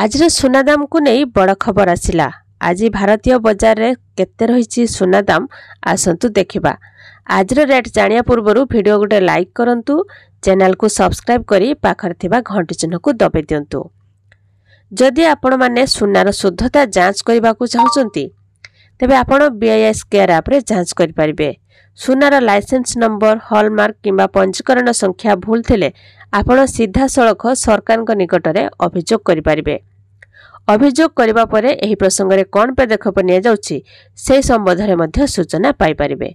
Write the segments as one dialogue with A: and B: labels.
A: ଆଜିର ସୁନା ଦାମକୁ ନେଇ ବଡ଼ ଖବର ଆସିଲା ଆଜି ଭାରତୀୟ ବଜାରରେ କେତେ ରହିଛି ସୁନା ସୁନାଦାମ ଆସନ୍ତୁ ଦେଖିବା ଆଜିର ରେଟ୍ ଜାଣିବା ପୂର୍ବରୁ ଭିଡ଼ିଓ ଗୋଟେ ଲାଇକ୍ କରନ୍ତୁ ଚ୍ୟାନେଲକୁ ସବସ୍କ୍ରାଇବ୍ କରି ପାଖରେ ଥିବା ଘଣ୍ଟି ଚିହ୍ନକୁ ଦବାଇ ଦିଅନ୍ତୁ ଯଦି ଆପଣମାନେ ସୁନାର ଶୁଦ୍ଧତା ଯାଞ୍ଚ କରିବାକୁ ଚାହୁଁଛନ୍ତି ତେବେ ଆପଣ ବିଆଇଏସ୍ କେୟାର ଆପ୍ରେ ଯାଞ୍ଚ କରିପାରିବେ ସୁନାର ଲାଇସେନ୍ସ ନମ୍ବର ହଲମାର୍କ କିମ୍ବା ପଞ୍ଜୀକରଣ ସଂଖ୍ୟା ଭୁଲ ଥିଲେ ଆପଣ ସିଧାସଳଖ ସରକାରଙ୍କ ନିକଟରେ ଅଭିଯୋଗ କରିପାରିବେ ଅଭିଯୋଗ କରିବା ପରେ ଏହି ପ୍ରସଙ୍ଗରେ କ'ଣ ପଦକ୍ଷେପ ନିଆଯାଉଛି ସେ ସମ୍ବନ୍ଧରେ ମଧ୍ୟ ସୂଚନା ପାଇପାରିବେ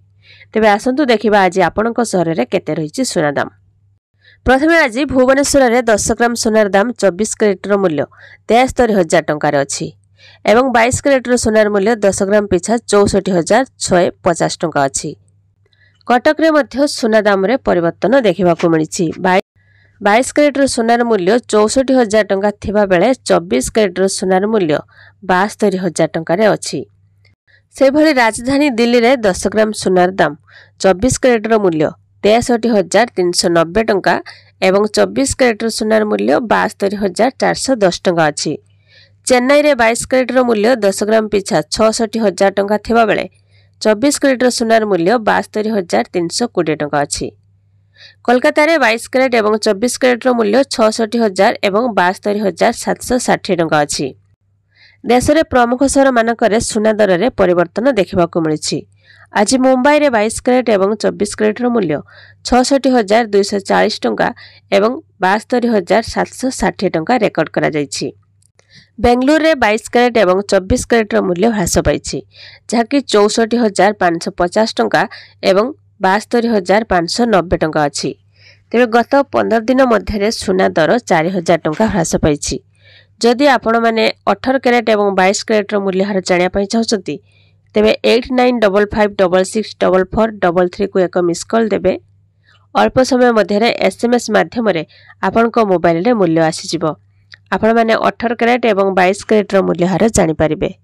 A: ତେବେ ଆସନ୍ତୁ ଦେଖିବା ଆଜି ଆପଣଙ୍କ ସହରରେ କେତେ ରହିଛି ସୁନା ସୁନାଦାମ ପ୍ରଥମେ ଆଜି ଭୁବନେଶ୍ୱରରେ ଦଶ ଗ୍ରାମ ସୁନାର ଦାମ୍ ଚବିଶ କ୍ୟାରେଟ୍ର ମୂଲ୍ୟ ତେୟସ୍ତରି ହଜାର ଟଙ୍କାରେ ଅଛି এবং বাইশ ক্যারেଟ୍ର ସୁନାର ମୂଲ୍ୟ ଦଶ ଗ୍ରାମ ପିଛା ଚଉଷଠି ହଜାର ଶହେ ପଚାଶ ଟଙ୍କା ଅଛି କଟକରେ ମଧ୍ୟ ସୁନା ଦାମରେ ପରିବର୍ତ୍ତନ ଦେଖିବାକୁ ମିଳିଛି ବାଇଶ କ୍ୟାରେଟ୍ର ସୁନାର ମୂଲ୍ୟ ଚଉଷଠି ହଜାର ଟଙ୍କା ଥିବାବେଳେ ଚବିଶ କ୍ୟାରେଟ୍ର ସୁନାର ମୂଲ୍ୟ ବାସ୍ତରୀ ହଜାର ଟଙ୍କାରେ ଅଛି ସେଭଳି ରାଜଧାନୀ ଦିଲ୍ଲୀରେ ଦଶ ଗ୍ରାମ ସୁନାର ଦାମ ଚବିଶ କ୍ୟାରେଟ୍ର ମୂଲ୍ୟ ତେଷଠି ହଜାର ତିନିଶହ ନବେ ଟଙ୍କା ଏବଂ ଚବିଶ କ୍ୟାରେଟ୍ର ସୁନାର ମୂଲ୍ୟ ବାସ୍ତରୀ ହଜାର ଚାରିଶହ ଦଶ ଟଙ୍କା ଅଛି ଚେନ୍ନାଇରେ ବାଇଶ କ୍ୟାରେଟ୍ର ମୂଲ୍ୟ ଦଶ ଗ୍ରାମ ପିଛା ଛଅଷଠି ହଜାର ଟଙ୍କା ଥିବାବେଳେ ଚବିଶ କ୍ୟାରେଟ୍ର ସୁନାର ମୂଲ୍ୟ ବାସ୍ତରୀ ହଜାର ତିନିଶହ କୋଡ଼ିଏ ଟଙ୍କା ଅଛି କୋଲକାତାରେ ବାଇଶ କ୍ୟାରେଟ୍ ଏବଂ ଚବିଶ କ୍ୟାରେଟ୍ର ମୂଲ୍ୟ ଛଅଷଠି ହଜାର ଏବଂ ବାସ୍ତରୀ ହଜାର ସାତଶହ ଷାଠିଏ ଟଙ୍କା ଅଛି ଦେଶରେ ପ୍ରମୁଖ ସହରମାନଙ୍କରେ ସୁନା ଦରରେ ପରିବର୍ତ୍ତନ ଦେଖିବାକୁ ମିଳିଛି ଆଜି ମୁମ୍ବାଇରେ ବାଇଶ କ୍ୟାରେଟ୍ ଏବଂ ଚବିଶ କ୍ୟାରେଟ୍ର ମୂଲ୍ୟ ଛଅଷଠି ହଜାର ଦୁଇଶହ ଚାଳିଶ ଟଙ୍କା ଏବଂ ବାସ୍ତରୀ ହଜାର ସାତଶହ ଷାଠିଏ ଟଙ୍କା ରେକର୍ଡ କରାଯାଇଛି ବେଙ୍ଗଲୁରୁରେ ବାଇଶ କ୍ୟାରେଟ୍ ଏବଂ ଚବିଶ କ୍ୟାରେଟ୍ର ମୂଲ୍ୟ ହ୍ରାସ ପାଇଛି ଯାହାକି ଚଉଷଠି ହଜାର ପାଞ୍ଚଶହ ପଚାଶ ଟଙ୍କା ଏବଂ ବାସ୍ତରୀ ହଜାର ପାଞ୍ଚଶହ ନବେ ଟଙ୍କା ଅଛି ତେବେ ଗତ ପନ୍ଦର ଦିନ ମଧ୍ୟରେ ସୁନା ଦର ଚାରି ହଜାର ଟଙ୍କା ହ୍ରାସ ପାଇଛି ଯଦି ଆପଣମାନେ ଅଠର କ୍ୟାରେଟ୍ ଏବଂ ବାଇଶ କ୍ୟାରେଟ୍ର ମୂଲ୍ୟହାର ଜାଣିବା ପାଇଁ ଚାହୁଁଛନ୍ତି ତେବେ eight nine double five double six double four double ଥ୍ରୀକୁ ଏକ ମିସ୍ କଲ୍ ଦେବେ ଅଳ୍ପ ସମୟ ମଧ୍ୟରେ ଏସ୍ଏମ୍ଏସ୍ ମାଧ୍ୟମରେ ଆପଣଙ୍କ ମୋବାଇଲରେ ମୂଲ୍ୟ ଆସିଯିବ ଆପଣମାନେ ଅଠର କ୍ୟାରେଟ୍ ଏବଂ ବାଇଶ କ୍ୟାରେଟ୍ର ମୂଲ୍ୟହାର ଜାଣିପାରିବେ